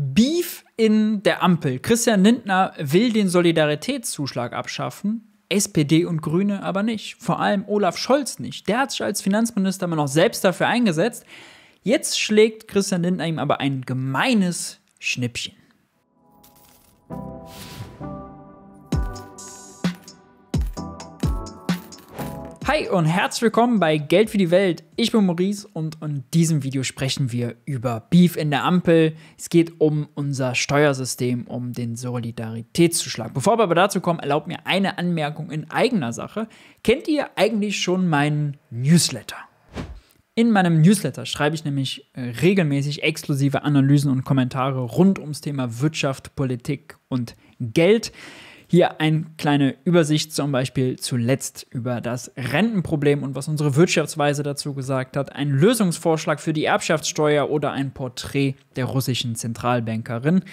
Beef in der Ampel. Christian Lindner will den Solidaritätszuschlag abschaffen. SPD und Grüne aber nicht. Vor allem Olaf Scholz nicht. Der hat sich als Finanzminister immer noch selbst dafür eingesetzt. Jetzt schlägt Christian Lindner ihm aber ein gemeines Schnippchen. Hi und herzlich willkommen bei Geld für die Welt. Ich bin Maurice und in diesem Video sprechen wir über Beef in der Ampel. Es geht um unser Steuersystem, um den Solidaritätszuschlag. Bevor wir aber dazu kommen, erlaubt mir eine Anmerkung in eigener Sache. Kennt ihr eigentlich schon meinen Newsletter? In meinem Newsletter schreibe ich nämlich äh, regelmäßig exklusive Analysen und Kommentare rund ums Thema Wirtschaft, Politik und Geld. Hier eine kleine Übersicht zum Beispiel zuletzt über das Rentenproblem und was unsere Wirtschaftsweise dazu gesagt hat, ein Lösungsvorschlag für die Erbschaftssteuer oder ein Porträt der russischen Zentralbankerin.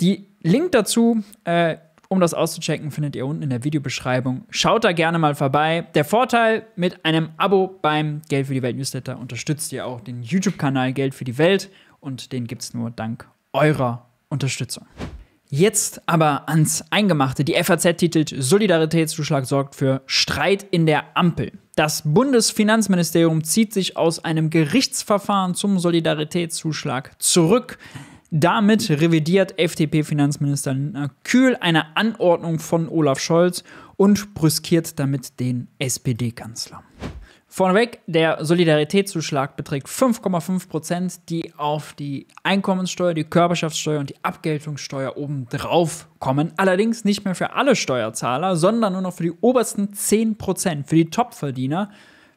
Die Link dazu, äh, um das auszuchecken, findet ihr unten in der Videobeschreibung. Schaut da gerne mal vorbei. Der Vorteil mit einem Abo beim Geld für die Welt Newsletter unterstützt ihr auch den YouTube-Kanal Geld für die Welt und den gibt es nur dank eurer Unterstützung. Jetzt aber ans Eingemachte. Die FAZ titelt Solidaritätszuschlag sorgt für Streit in der Ampel. Das Bundesfinanzministerium zieht sich aus einem Gerichtsverfahren zum Solidaritätszuschlag zurück. Damit revidiert FDP-Finanzminister Kühl eine Anordnung von Olaf Scholz und brüskiert damit den SPD-Kanzler. Vorneweg, der Solidaritätszuschlag beträgt 5,5 Prozent, die auf die Einkommenssteuer, die Körperschaftssteuer und die Abgeltungssteuer obendrauf kommen. Allerdings nicht mehr für alle Steuerzahler, sondern nur noch für die obersten 10 Prozent, für die Topverdiener.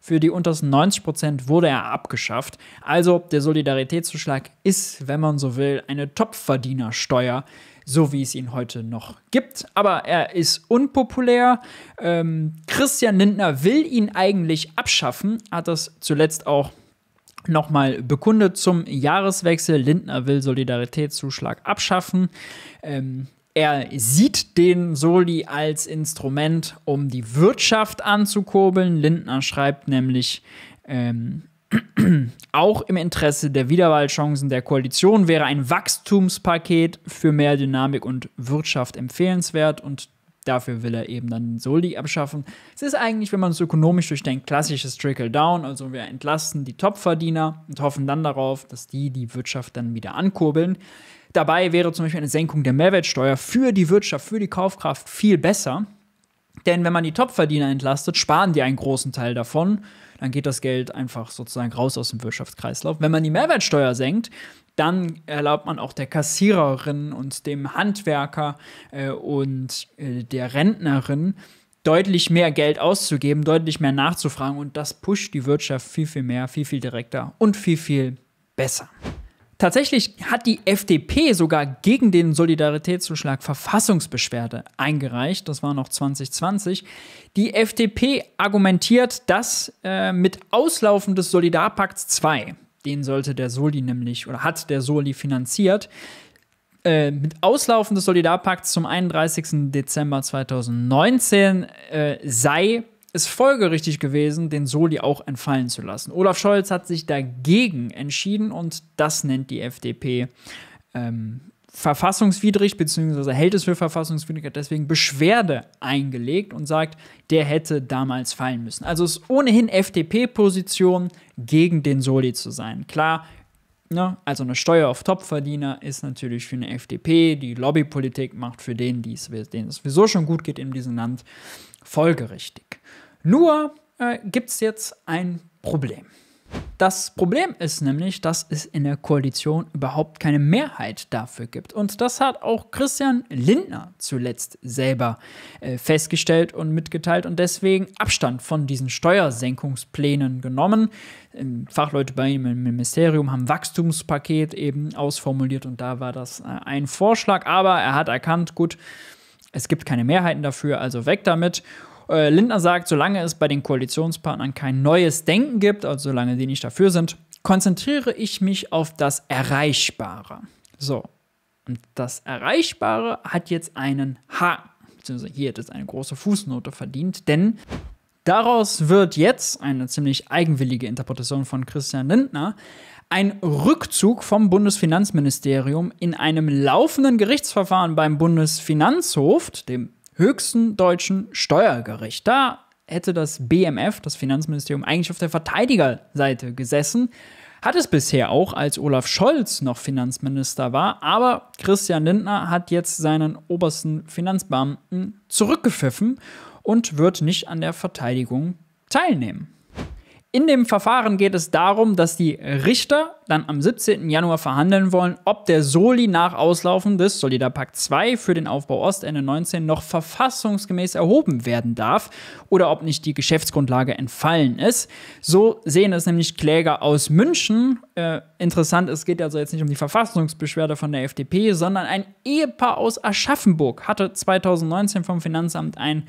Für die untersten 90 Prozent wurde er abgeschafft. Also der Solidaritätszuschlag ist, wenn man so will, eine Topverdienersteuer, so wie es ihn heute noch gibt. Aber er ist unpopulär. Ähm, Christian Lindner will ihn eigentlich abschaffen, hat das zuletzt auch nochmal bekundet zum Jahreswechsel. Lindner will Solidaritätszuschlag abschaffen. Ähm, er sieht den Soli als Instrument, um die Wirtschaft anzukurbeln. Lindner schreibt nämlich, ähm, auch im Interesse der Wiederwahlchancen der Koalition wäre ein Wachstumspaket für mehr Dynamik und Wirtschaft empfehlenswert und dafür will er eben dann den Soli abschaffen. Es ist eigentlich, wenn man es ökonomisch durchdenkt, klassisches Trickle-Down. Also wir entlasten die Topverdiener und hoffen dann darauf, dass die die Wirtschaft dann wieder ankurbeln. Dabei wäre zum Beispiel eine Senkung der Mehrwertsteuer für die Wirtschaft, für die Kaufkraft viel besser. Denn wenn man die Topverdiener entlastet, sparen die einen großen Teil davon. Dann geht das Geld einfach sozusagen raus aus dem Wirtschaftskreislauf. Wenn man die Mehrwertsteuer senkt, dann erlaubt man auch der Kassiererin und dem Handwerker äh, und äh, der Rentnerin deutlich mehr Geld auszugeben, deutlich mehr nachzufragen und das pusht die Wirtschaft viel, viel mehr, viel, viel direkter und viel, viel besser. Tatsächlich hat die FDP sogar gegen den Solidaritätszuschlag Verfassungsbeschwerde eingereicht. Das war noch 2020. Die FDP argumentiert, dass äh, mit Auslaufen des Solidarpakts 2, den sollte der Soli nämlich oder hat der Soli finanziert, äh, mit Auslaufen des Solidarpakts zum 31. Dezember 2019 äh, sei es folgerichtig gewesen, den Soli auch entfallen zu lassen. Olaf Scholz hat sich dagegen entschieden und das nennt die FDP ähm, verfassungswidrig, beziehungsweise hält es für verfassungswidrig, hat deswegen Beschwerde eingelegt und sagt, der hätte damals fallen müssen. Also ist ohnehin FDP-Position, gegen den Soli zu sein. Klar, ne, also eine Steuer auf Topverdiener ist natürlich für eine FDP, die Lobbypolitik macht für den, denen es sowieso schon gut geht in diesem Land, folgerichtig. Nur äh, gibt es jetzt ein Problem. Das Problem ist nämlich, dass es in der Koalition überhaupt keine Mehrheit dafür gibt. Und das hat auch Christian Lindner zuletzt selber äh, festgestellt und mitgeteilt und deswegen Abstand von diesen Steuersenkungsplänen genommen. Ähm, Fachleute bei ihm im Ministerium haben Wachstumspaket eben ausformuliert und da war das äh, ein Vorschlag. Aber er hat erkannt, gut, es gibt keine Mehrheiten dafür, also weg damit. Äh, Lindner sagt, solange es bei den Koalitionspartnern kein neues Denken gibt, also solange die nicht dafür sind, konzentriere ich mich auf das Erreichbare. So, und das Erreichbare hat jetzt einen H, beziehungsweise hier hat es eine große Fußnote verdient, denn daraus wird jetzt eine ziemlich eigenwillige Interpretation von Christian Lindner, ein Rückzug vom Bundesfinanzministerium in einem laufenden Gerichtsverfahren beim Bundesfinanzhof, dem höchsten deutschen Steuergericht. Da hätte das BMF, das Finanzministerium, eigentlich auf der Verteidigerseite gesessen. Hat es bisher auch, als Olaf Scholz noch Finanzminister war, aber Christian Lindner hat jetzt seinen obersten Finanzbeamten zurückgepfiffen und wird nicht an der Verteidigung teilnehmen. In dem Verfahren geht es darum, dass die Richter dann am 17. Januar verhandeln wollen, ob der Soli nach Auslaufen des Solidarpakt 2 für den Aufbau Ost Ende 19 noch verfassungsgemäß erhoben werden darf oder ob nicht die Geschäftsgrundlage entfallen ist. So sehen es nämlich Kläger aus München. Äh, interessant, es geht also jetzt nicht um die Verfassungsbeschwerde von der FDP, sondern ein Ehepaar aus Aschaffenburg hatte 2019 vom Finanzamt ein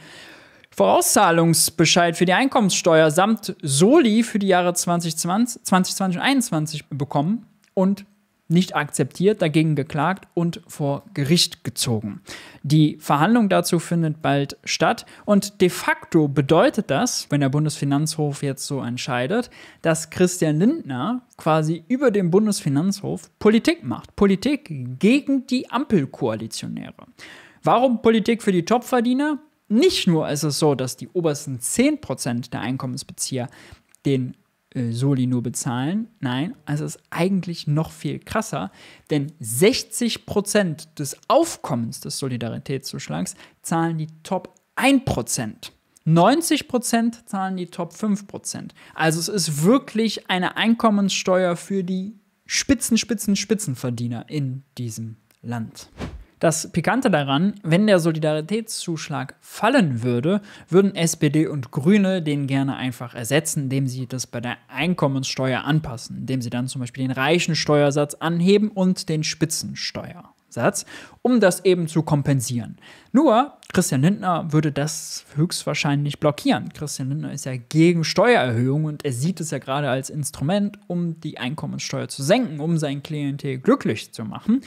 Vorauszahlungsbescheid für die Einkommenssteuer samt Soli für die Jahre 2020, 2020 und 2021 bekommen und nicht akzeptiert, dagegen geklagt und vor Gericht gezogen. Die Verhandlung dazu findet bald statt und de facto bedeutet das, wenn der Bundesfinanzhof jetzt so entscheidet, dass Christian Lindner quasi über den Bundesfinanzhof Politik macht. Politik gegen die Ampelkoalitionäre. Warum Politik für die Topverdiener? Nicht nur ist es so, dass die obersten 10% der Einkommensbezieher den äh, Soli nur bezahlen, nein, es ist eigentlich noch viel krasser, denn 60% des Aufkommens des Solidaritätszuschlags zahlen die Top 1%. 90% zahlen die Top 5%. Also es ist wirklich eine Einkommenssteuer für die Spitzen, Spitzen, Spitzenverdiener in diesem Land. Das Pikante daran, wenn der Solidaritätszuschlag fallen würde, würden SPD und Grüne den gerne einfach ersetzen, indem sie das bei der Einkommenssteuer anpassen, indem sie dann zum Beispiel den reichen Steuersatz anheben und den Spitzensteuersatz, um das eben zu kompensieren. Nur Christian Lindner würde das höchstwahrscheinlich blockieren. Christian Lindner ist ja gegen Steuererhöhungen und er sieht es ja gerade als Instrument, um die Einkommenssteuer zu senken, um sein Klientel glücklich zu machen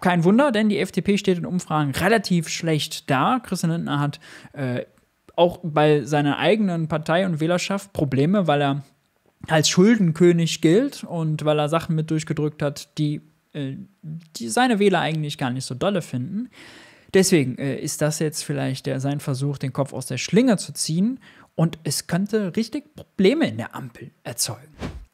kein Wunder, denn die FDP steht in Umfragen relativ schlecht da. Christian Lindner hat äh, auch bei seiner eigenen Partei und Wählerschaft Probleme, weil er als Schuldenkönig gilt und weil er Sachen mit durchgedrückt hat, die, äh, die seine Wähler eigentlich gar nicht so dolle finden. Deswegen äh, ist das jetzt vielleicht der, sein Versuch, den Kopf aus der Schlinge zu ziehen und es könnte richtig Probleme in der Ampel erzeugen.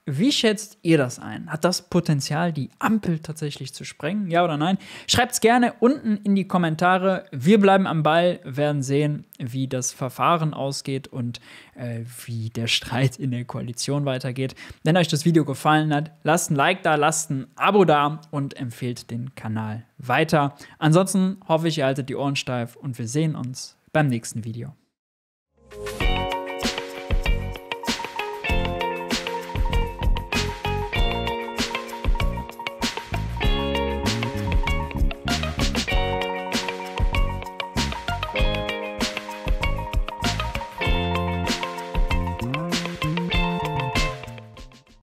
Wie schätzt ihr das ein? Hat das Potenzial, die Ampel tatsächlich zu sprengen? Ja oder nein? Schreibt es gerne unten in die Kommentare. Wir bleiben am Ball, werden sehen, wie das Verfahren ausgeht und äh, wie der Streit in der Koalition weitergeht. Wenn euch das Video gefallen hat, lasst ein Like da, lasst ein Abo da und empfehlt den Kanal weiter. Ansonsten hoffe ich, ihr haltet die Ohren steif und wir sehen uns beim nächsten Video.